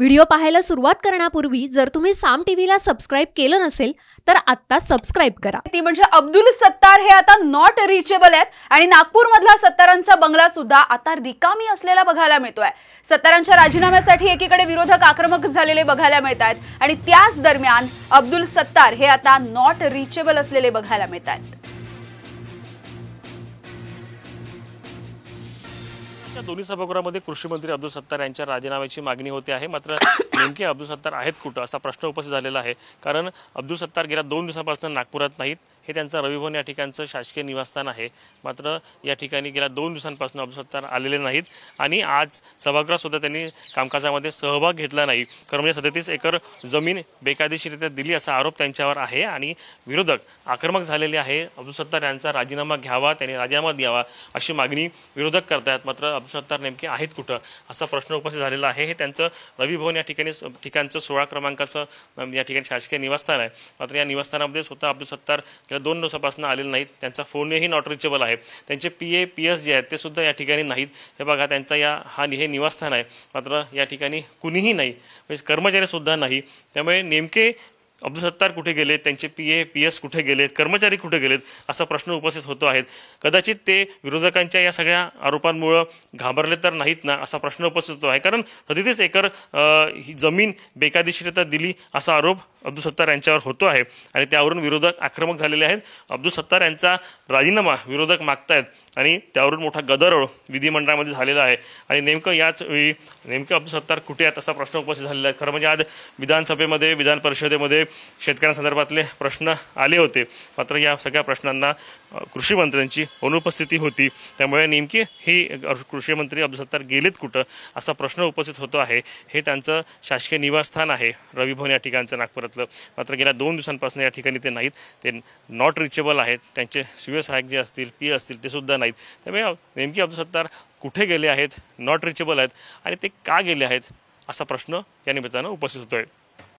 video पाहायला सुरुवात करण्यापूर्वी जर तुम्ही साम टीव्हीला सबस्क्राईब केलं नसेल तर आता सबस्क्राईब करा ती म्हणजे अब्दुल सत्तार हे आता नॉट रिचेबल आहेत आणि नागपूरमधला सत्तारांचा बंगला सुद्धा आता रिकामी असलेला बघायला मिळतोय सत्तारांच्या राजीनाम्यासाठी एकीकडे विरोधक आक्रमक झालेले बघायला मिळत आणि त्याच दरम्यान अब्दुल सत्तार हे आता नॉट रिचेबल असलेले बघायला मिळत या दोन्ही सभागृहामध्ये कृषी मंत्री अब्दुल सत्तार यांच्या राजीनाम्याची मागणी होते आहे मात्र नेमके अब्दुल सत्तार आहेत कुठं असा प्रश्न उपस्थित झालेला आहे कारण अब्दुल सत्तार गेल्या दोन दिवसापासून नागपुरात नाहीत हे त्यांचं रविभवन या ठिकाणचं शासकीय निवासस्थान आहे मात्र या ठिकाणी गेल्या दोन दिवसांपासून सत्तार आलेले नाहीत आणि आज सभागृहातसुद्धा त्यांनी कामकाजामध्ये सहभाग घेतला नाही कारण म्हणजे सदतीस एकर जमीन बेकायदेशीरित्या दिली असा आरोप त्यांच्यावर आहे आणि विरोधक आक्रमक झालेले आहे सत्तार यांचा राजीनामा घ्यावा त्यांनी राजीनामा द्यावा अशी मागणी विरोधक आहेत मात्र सत्तार नेमके आहेत कुठं असा प्रश्न उपस्थित झालेला आहे हे त्यांचं रविभवन या ठिकाणी ठिकाणचं सोळा क्रमांकाचं या ठिकाणी शासकीय निवासस्थान आहे मात्र या निवासस्थानामध्ये स्वतः सत्तार या दोन दिवसापासून आलेले नाहीत त्यांचा फोनही नॉट रिचेबल आहे त्यांचे पी ए पी एस जे आहेत ते सुद्धा या ठिकाणी नाहीत हे बघा त्यांचा या हा हे निवासस्थान आहे मात्र या ठिकाणी कुणीही नाही म्हणजे कर्मचारीसुद्धा नाही त्यामुळे नेमके अब्दुल सत्तार कुठे गेलेत त्यांचे पी ए पी एस कुठे गेलेत कर्मचारी कुठे गेलेत असा प्रश्न उपस्थित होतो आहेत कदाचित ते विरोधकांच्या या सगळ्या आरोपांमुळं घाबरले तर नाहीत ना असा प्रश्न उपस्थित होतो आहे कारण सदतीस एकर ही जमीन बेकायदेशीरता दिली असा आरोप अब्दुल सत्तार यांच्यावर होतो आहे आणि त्यावरून विरोधक आक्रमक झालेले आहेत अब्दुल सत्तार यांचा राजीनामा विरोधक मागतायत आणि त्यावरून मोठा गदारोळ विधिमंडळामध्ये झालेला आहे आणि नेमकं याच वेळी नेमकं अब्दुल सत्तार कुठे आहेत असा प्रश्न उपस्थित झालेला आहे खरं म्हणजे आज विधानसभेमध्ये विधान परिषदेमध्ये शेतकऱ्यांसंदर्भातले प्रश्न आले होते मात्र या सगळ्या प्रश्नांना कृषी मंत्र्यांची अनुपस्थिती होती त्यामुळे नेमकी ही कृषी मंत्री अब्दुल सत्तार गेलेत कुठं असा प्रश्न उपस्थित होतो आहे हे त्यांचं शासकीय निवासस्थान आहे रविभवन या ठिकाणचं नागपुरात सांगितलं मात्र गेल्या दोन दिवसांपासून या ठिकाणी ते नाहीत ते नॉट रिचेबल आहेत त्यांचे सीएस सहायक जे असतील पी असतील ते सुद्धा नाहीत त्यामुळे नेमकी अब्दुल सत्तार कुठे गेले आहेत नॉट रिचेबल आहेत आणि ते का गेले आहेत असा प्रश्न या निमित्तानं उपस्थित होतो आहे